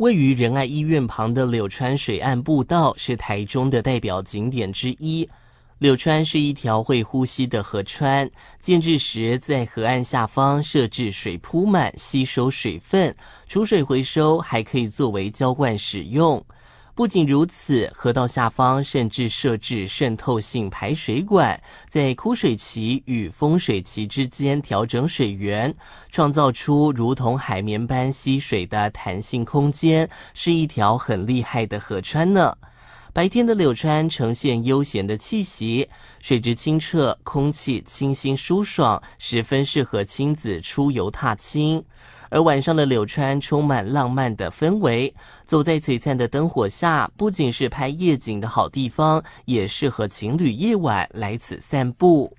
位于仁爱医院旁的柳川水岸步道是台中的代表景点之一。柳川是一条会呼吸的河川，建制时在河岸下方设置水铺满，吸收水分、储水回收，还可以作为浇灌使用。不仅如此，河道下方甚至设置渗透性排水管，在枯水期与丰水期之间调整水源，创造出如同海绵般吸水的弹性空间，是一条很厉害的河川呢。白天的柳川呈现悠闲的气息，水质清澈，空气清新舒爽，十分适合亲子出游踏青。而晚上的柳川充满浪漫的氛围，走在璀璨的灯火下，不仅是拍夜景的好地方，也适合情侣夜晚来此散步。